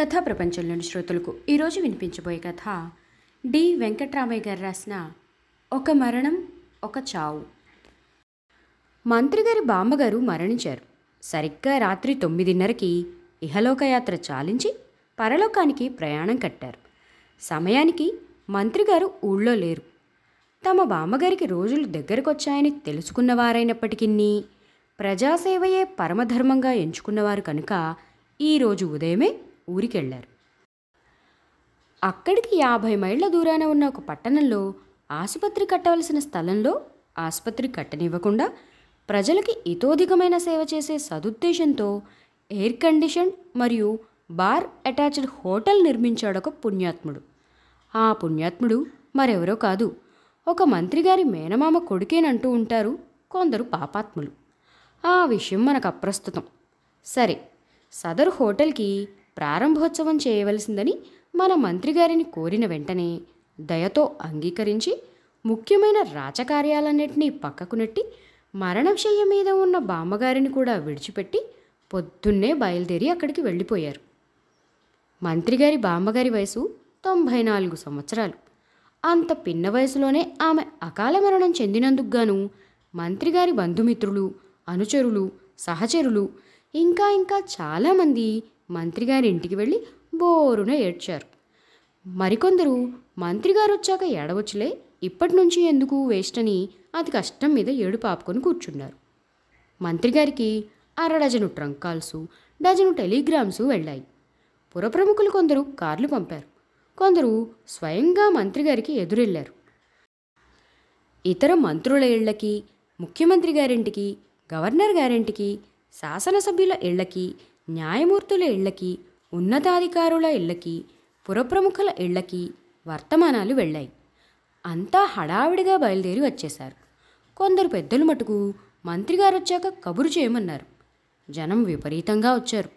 కథా ప్రపంచంలోని శ్రోతలకు ఈరోజు వినిపించబోయే కథ డి వెంకట్రామయ్య గారు రాసిన ఒక మరణం ఒక చావు మంత్రిగారి బామ్మగారు మరణించారు సరిగ్గా రాత్రి తొమ్మిదిన్నరకి ఇహలోకయాత్ర చాలించి పరలోకానికి ప్రయాణం కట్టారు సమయానికి మంత్రిగారు ఊళ్ళో లేరు తమ బామ్మగారికి రోజులు దగ్గరకొచ్చాయని తెలుసుకున్నవారైనప్పటికీ ప్రజాసేవయే పరమధర్మంగా ఎంచుకున్నవారు కనుక ఈరోజు ఉదయమే ఊరికెళ్లారు అక్కడికి యాభై మైళ్ళ దూరాన ఉన్న ఒక పట్టణంలో ఆసుపత్రి కట్టవలసిన స్థలంలో ఆసుపత్రి కట్టనివ్వకుండా ప్రజలకి ఇతోధికమైన సేవ చేసే సదుద్దేశంతో ఎయిర్ కండిషన్ మరియు బార్ అటాచ్డ్ హోటల్ నిర్మించాడొక పుణ్యాత్ముడు ఆ పుణ్యాత్ముడు మరెవరో కాదు ఒక మంత్రిగారి మేనమామ కొడుకేనంటూ ఉంటారు కొందరు పాపాత్ములు ఆ విషయం మనకు అప్రస్తుతం సరే సదరు హోటల్కి ప్రారంభోత్సవం చేయవలసిందని మన మంత్రిగారిని కోరిన వెంటనే దయతో అంగీకరించి ముఖ్యమైన రాచకార్యాలన్నింటినీ పక్కకు నెట్టి మరణశయ్య మీద ఉన్న బామ్మగారిని కూడా విడిచిపెట్టి పొద్దున్నే బయలుదేరి అక్కడికి వెళ్ళిపోయారు మంత్రిగారి బామ్మగారి వయసు తొంభై నాలుగు సంవత్సరాలు అంత పిన్న వయసులోనే ఆమె అకాల మరణం చెందినందుకు గాను మంత్రిగారి బంధుమిత్రులు అనుచరులు సహచరులు ఇంకా ఇంకా చాలామంది మంత్రిగారి ఇంటికి వెళ్ళి బోరున ఏడ్చారు మరికొందరు మంత్రిగారు వచ్చాక ఏడవచ్చులే ఇప్పటి నుంచి ఎందుకు వేస్ట్ అని అది కష్టం మీద ఏడు పాపుకొని కూర్చున్నారు మంత్రిగారికి అర dozen trunk calls dozen telegrams వెళ్ళాయి పురప్రముఖులు కొందరు కార్లు పంపారు కొందరు స్వయంగా మంత్రిగారికి ఎదురెళ్లారు ఇతర మంత్రుల ఇళ్లకి ముఖ్యమంత్రి గారింటికి గవర్నర్ గారింటికి శాసనసభ్యుల ఇళ్లకి న్యాయమూర్తుల ఇళ్లకి ఉన్నతాధికారుల ఇళ్లకి పురప్రముఖుల ఇళ్లకి వర్తమానాలు వెళ్ళాయి అంతా హడావిడిగా బయలుదేరి వచ్చేశారు కొందరు పెద్దలు మటుకు మంత్రిగారు వచ్చాక కబురు చేయమన్నారు జనం విపరీతంగా వచ్చారు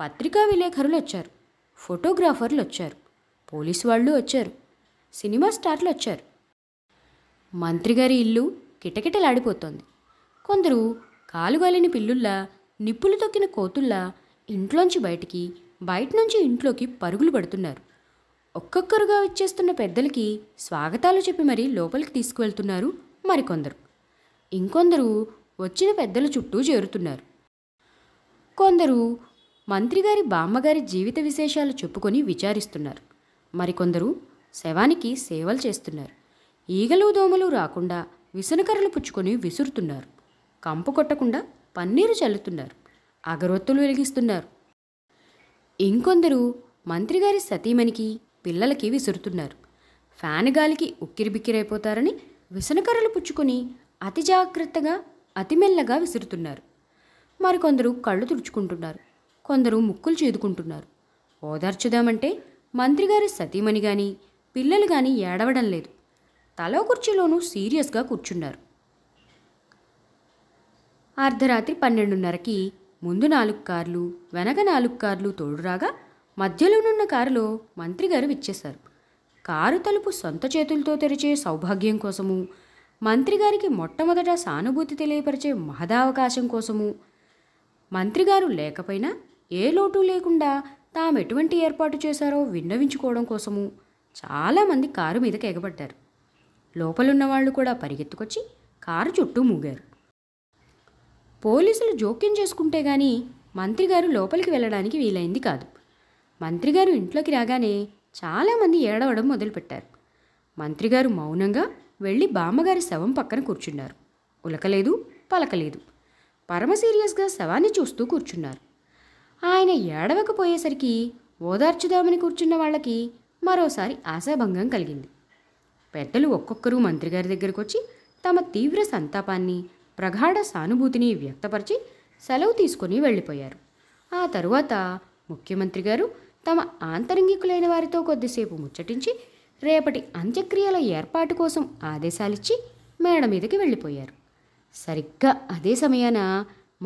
పత్రికా విలేఖరులు వచ్చారు ఫోటోగ్రాఫర్లు వచ్చారు పోలీసు వాళ్ళు వచ్చారు సినిమా స్టార్లు వచ్చారు మంత్రిగారి ఇల్లు కిటకిటలాడిపోతోంది కొందరు కాలుగాలిని పిల్లుల్లా నిప్పులు తొక్కిన కోతుల్లా ఇంట్లోంచి బయటికి బయట నుంచి ఇంట్లోకి పరుగులు పడుతున్నారు ఒక్కొక్కరుగా వచ్చేస్తున్న పెద్దలకి స్వాగతాలు చెప్పి మరీ లోపలికి తీసుకువెళ్తున్నారు మరికొందరు ఇంకొందరు వచ్చిన పెద్దల చుట్టూ చేరుతున్నారు కొందరు మంత్రిగారి బామ్మగారి జీవిత విశేషాలు చెప్పుకొని విచారిస్తున్నారు మరికొందరు శవానికి సేవలు చేస్తున్నారు ఈగలు దోమలు రాకుండా విసనకర్రలు పుచ్చుకొని విసురుతున్నారు కంపు కొట్టకుండా పన్నీరు చల్లుతున్నారు అగరొత్తులు వెలిగిస్తున్నారు ఇంకొందరు మంత్రిగారి సతీమణికి పిల్లలకి విసురుతున్నారు ఫ్యాన్ గాలికి ఉక్కిరిబిక్కిరైపోతారని విసనకర్రలు పుచ్చుకొని అతి జాగ్రత్తగా అతి మెల్లగా విసురుతున్నారు మరికొందరు కళ్ళు తుడుచుకుంటున్నారు కొందరు ముక్కులు చేదుకుంటున్నారు ఓదార్చుదామంటే మంత్రిగారి సతీమణి కానీ పిల్లలు కానీ ఏడవడం లేదు తలో కుర్చీలోనూ సీరియస్గా కూర్చున్నారు అర్ధరాత్రి పన్నెండున్నరకి ముందు నాలుగు కార్లు వెనక నాలుగు కార్లు తోడురాగా మధ్యలోనున్న కారులో మంత్రిగారు విచ్చేశారు కారు తలుపు సొంత చేతులతో తెరిచే సౌభాగ్యం కోసము మంత్రిగారికి మొట్టమొదట సానుభూతి తెలియపరిచే మహదావకాశం కోసము మంత్రిగారు లేకపోయినా ఏ లోటు లేకుండా తాము ఎటువంటి ఏర్పాటు చేశారో విన్నవించుకోవడం కోసము చాలామంది కారు మీదకి ఎగబడ్డారు లోపలున్న వాళ్ళు కూడా పరిగెత్తుకొచ్చి కారు చుట్టూ మూగారు పోలీసులు జోక్యం చేసుకుంటే గాని మంత్రిగారు లోపలికి వెళ్ళడానికి వీలైంది కాదు మంత్రిగారు ఇంట్లోకి రాగానే చాలామంది ఏడవడం మొదలుపెట్టారు మంత్రిగారు మౌనంగా వెళ్ళి బామ్మగారి శవం పక్కన కూర్చున్నారు ఉలకలేదు పలకలేదు పరమ సీరియస్గా శవాన్ని చూస్తూ కూర్చున్నారు ఆయన ఏడవకపోయేసరికి ఓదార్చుదామని కూర్చున్న వాళ్ళకి మరోసారి ఆశాభంగం కలిగింది పెద్దలు ఒక్కొక్కరు మంత్రిగారి దగ్గరకు వచ్చి తమ తీవ్ర సంతాపాన్ని ప్రగాఢ సానుభూతిని వ్యక్తపరిచి సెలవు తీసుకుని వెళ్ళిపోయారు ఆ తరువాత ముఖ్యమంత్రి గారు తమ ఆంతరంగికులైన వారితో కొద్దిసేపు ముచ్చటించి రేపటి అంత్యక్రియల ఏర్పాటు కోసం ఆదేశాలిచ్చి మేడ మీదకి వెళ్ళిపోయారు సరిగ్గా అదే సమయాన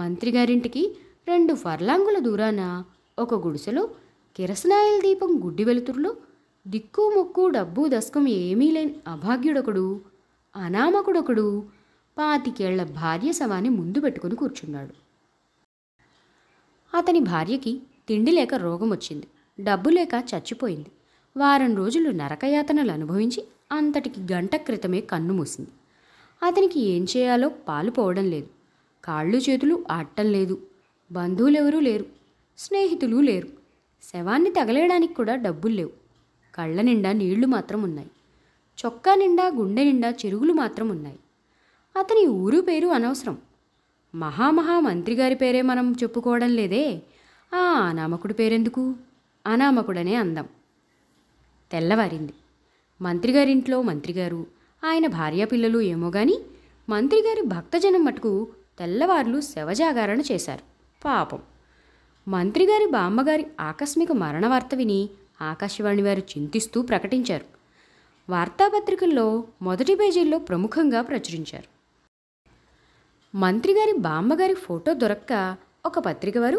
మంత్రిగారింటికి రెండు ఫర్లాంగుల దూరాన ఒక గుడిసెలో కిరసనాయల దీపం గుడ్డి వెలుతురులో దిక్కు ముక్కు డబ్బు దశకం ఏమీ లేని అభాగ్యుడొకడు అనామకుడొకడు పాతికేళ్ల భార్య శవాన్ని ముందు పెట్టుకుని కూర్చున్నాడు అతని భార్యకి తిండి లేక రోగం వచ్చింది డబ్బు లేక చచ్చిపోయింది వారం రోజులు నరకయాతనలు అనుభవించి అంతటికి గంట క్రితమే కన్ను మూసింది అతనికి ఏం చేయాలో పాలు పోవడం లేదు కాళ్ళు చేతులు ఆడటం లేదు బంధువులెవరూ లేరు స్నేహితులు లేరు శవాన్ని తగలేయడానికి కూడా డబ్బులు లేవు కళ్ళ నిండా నీళ్లు మాత్రం ఉన్నాయి చొక్కా నిండా గుండె నిండా చెరుగులు మాత్రం ఉన్నాయి అతని ఊరు పేరు అనవసరం మహామహా మంత్రి గారి పేరే మనం చెప్పుకోవడం లేదే ఆ అనామకుడు పేరెందుకు అనామకుడనే అందం తెల్లవారింది మంత్రిగారింట్లో మంత్రిగారు ఆయన భార్య పిల్లలు ఏమో గాని మంత్రిగారి భక్తజనం మటుకు తెల్లవార్లు శవజాగరణ చేశారు పాపం మంత్రిగారి బామ్మగారి ఆకస్మిక మరణ వార్త విని ఆకాశవాణి వారు చింతిస్తూ ప్రకటించారు వార్తాపత్రికల్లో మొదటి పేజీల్లో ప్రముఖంగా ప్రచురించారు మంత్రిగారి బామ్మగారి ఫోటో దొరక్క ఒక పత్రిక వారు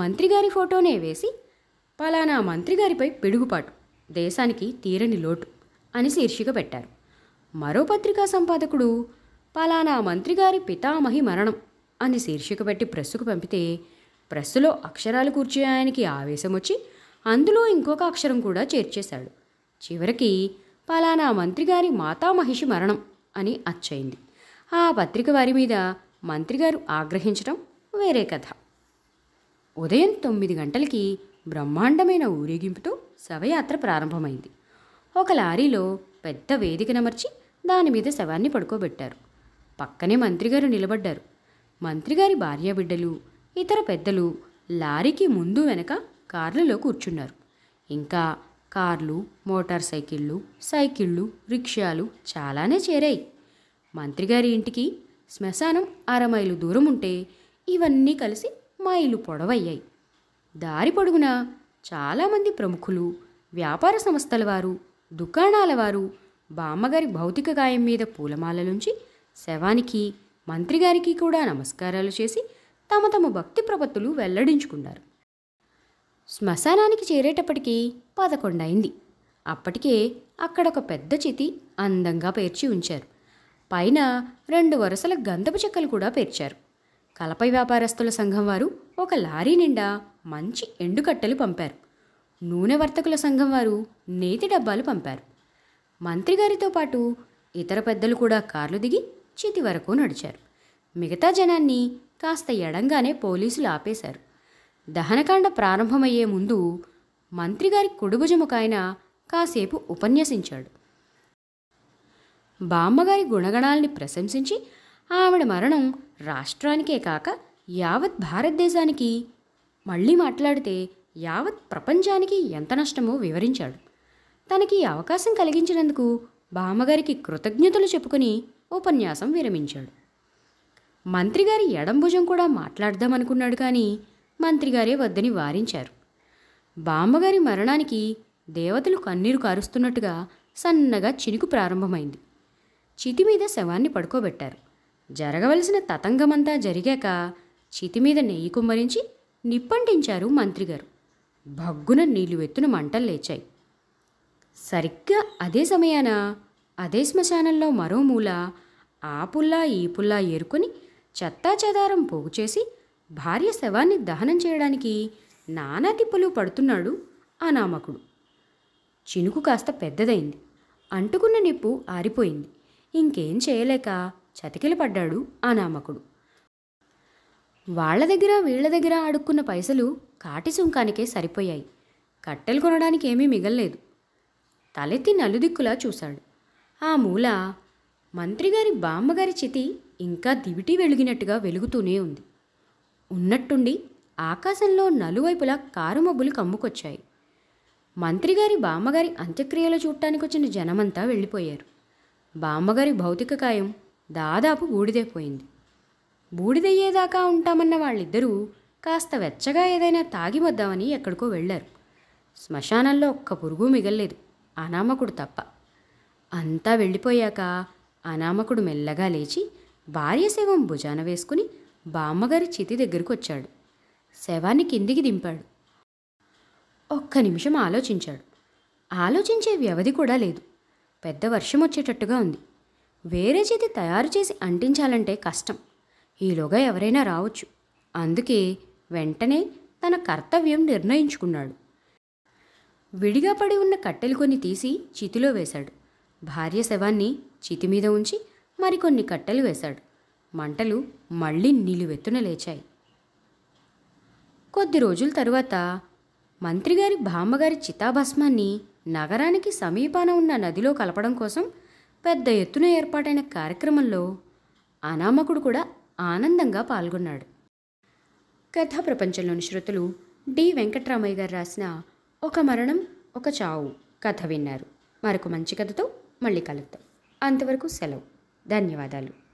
మంత్రిగారి ఫోటోనే వేసి పలానా మంత్రిగారిపై పిడుగుపాటు దేశానికి తీరని లోటు అని శీర్షిక పెట్టారు మరో పత్రికా సంపాదకుడు పలానా మంత్రిగారి పితామహి మరణం అని శీర్షిక పెట్టి ప్రెస్సుకు పంపితే ప్రెస్సులో అక్షరాలు కూర్చేయడానికి ఆవేశం వచ్చి అందులో ఇంకొక అక్షరం కూడా చేర్చేశాడు చివరికి పలానా మంత్రిగారి మాతామహిషి మరణం అని అచ్చయింది ఆ పత్రిక వారి మీద మంత్రిగారు ఆగ్రహించడం వేరే కథ ఉదయం తొమ్మిది గంటలకి బ్రహ్మాండమైన ఊరేగింపుతో శవయాత్ర ప్రారంభమైంది ఒక లారీలో పెద్ద వేదిక నమర్చి దానిమీద శవాన్ని పడుకోబెట్టారు పక్కనే మంత్రిగారు నిలబడ్డారు మంత్రిగారి భార్యాబిడ్డలు ఇతర పెద్దలు లారీకి ముందు వెనక కార్లలో కూర్చున్నారు ఇంకా కార్లు మోటార్ సైకిళ్ళు సైకిళ్ళు రిక్షాలు చాలానే చేరాయి మంత్రిగారి ఇంటికి శ్మశానం అరమైలు దూరం ఉంటే ఇవన్నీ కలిసి మైలు పొడవయ్యాయి దారి పొడుగున చాలామంది ప్రముఖులు వ్యాపార సంస్థల వారు దుకాణాల వారు బామ్మగారి భౌతిక గాయం మీద పూలమాలలుంచి శవానికి మంత్రిగారికి కూడా నమస్కారాలు చేసి తమ తమ భక్తి ప్రపత్తులు వెల్లడించుకున్నారు శ్మశానానికి చేరేటప్పటికీ పదకొండైంది అప్పటికే అక్కడ ఒక పెద్ద చితి అందంగా పేర్చి ఉంచారు పైన రెండు వరుసల గంధపు చెక్కలు కూడా పేర్చారు కలపై వ్యాపారస్తుల సంఘం వారు ఒక లారీ నిండా మంచి ఎండుకట్టెలు పంపారు నూనె వర్తకుల సంఘం వారు నేతి డబ్బాలు పంపారు మంత్రిగారితో పాటు ఇతర పెద్దలు కూడా కార్లు దిగి చితి వరకు నడిచారు మిగతా జనాన్ని కాస్త ఎడంగానే పోలీసులు ఆపేశారు దహనకాండ ప్రారంభమయ్యే ముందు మంత్రిగారి కుడిభుజముకాయన కాసేపు ఉపన్యసించాడు బామ్మగారి గుణగణాల్ని ప్రశంసించి ఆవిడ మరణం రాష్ట్రానికే కాక యావత్ భారతదేశానికి మళ్ళీ మాట్లాడితే యావత్ ప్రపంచానికి ఎంత నష్టమో వివరించాడు తనకి అవకాశం కలిగించినందుకు బామ్మగారికి కృతజ్ఞతలు చెప్పుకుని ఉపన్యాసం విరమించాడు మంత్రిగారి ఎడంభుజం కూడా మాట్లాడదామనుకున్నాడు కానీ మంత్రిగారే వద్దని వారించారు బామ్మగారి మరణానికి దేవతలు కన్నీరు కారుస్తున్నట్టుగా సన్నగా చినుకు ప్రారంభమైంది చితి మీద శవాన్ని పడుకోబెట్టారు జరగవలసిన తతంగమంతా జరిగాక చితి మీద నెయ్యి కుమ్మరించి నిప్పంటించారు మంత్రిగారు భగ్గున ఎత్తున మంటలు లేచాయి సరిగ్గా అదే సమయాన అదే శ్మశానంలో మరో మూల ఆ పుల్లా ఈ పుల్లా ఏరుకొని చెత్తాచెదారం పోగు చేసి భార్య శవాన్ని దహనం చేయడానికి నానా తిప్పలు పడుతున్నాడు ఆ నామకుడు చినుకు కాస్త పెద్దదైంది అంటుకున్న నిప్పు ఆరిపోయింది ఇంకేం చేయలేక చతికిలి పడ్డాడు ఆ నామకుడు వాళ్ల దగ్గర వీళ్ల దగ్గర అడుక్కున్న పైసలు కాటి సుంకానికే సరిపోయాయి కట్టెలు కొనడానికి ఏమీ మిగల్లేదు తలెత్తి నలుదిక్కులా చూశాడు ఆ మూల మంత్రిగారి బామ్మగారి చితి ఇంకా దివిటి వెలిగినట్టుగా వెలుగుతూనే ఉంది ఉన్నట్టుండి ఆకాశంలో నలువైపులా కారుమబ్బులు కమ్ముకొచ్చాయి మంత్రిగారి బామ్మగారి అంత్యక్రియలు చూడటానికి వచ్చిన జనమంతా వెళ్ళిపోయారు బామ్మగారి భౌతిక కాయం దాదాపు బూడిదైపోయింది బూడిదయ్యేదాకా ఉంటామన్న వాళ్ళిద్దరూ కాస్త వెచ్చగా ఏదైనా తాగి వద్దామని ఎక్కడికో వెళ్ళారు శ్మశానంలో ఒక్క పురుగు మిగల్లేదు అనామకుడు తప్ప అంతా వెళ్ళిపోయాక అనామకుడు మెల్లగా లేచి భార్య శవం భుజాన వేసుకుని బామ్మగారి చితి దగ్గరికి వచ్చాడు శవాన్ని కిందికి దింపాడు ఒక్క నిమిషం ఆలోచించాడు ఆలోచించే వ్యవధి కూడా లేదు పెద్ద వర్షం వచ్చేటట్టుగా ఉంది వేరే చేతి తయారు చేసి అంటించాలంటే కష్టం ఈలోగా ఎవరైనా రావచ్చు అందుకే వెంటనే తన కర్తవ్యం నిర్ణయించుకున్నాడు విడిగా పడి ఉన్న కట్టెలు కొన్ని తీసి చితిలో వేశాడు భార్య శవాన్ని చితి మీద ఉంచి మరికొన్ని కట్టెలు వేశాడు మంటలు మళ్ళీ నిలువెత్తున లేచాయి కొద్ది రోజుల తరువాత మంత్రిగారి బామ్మగారి చితాభస్మాన్ని నగరానికి సమీపాన ఉన్న నదిలో కలపడం కోసం పెద్ద ఎత్తున ఏర్పాటైన కార్యక్రమంలో అనామకుడు కూడా ఆనందంగా పాల్గొన్నాడు కథా ప్రపంచంలోని శ్రోతలు డి వెంకట్రామయ్య గారు రాసిన ఒక మరణం ఒక చావు కథ విన్నారు మరొక మంచి కథతో మళ్ళీ కలుద్దాం అంతవరకు సెలవు ధన్యవాదాలు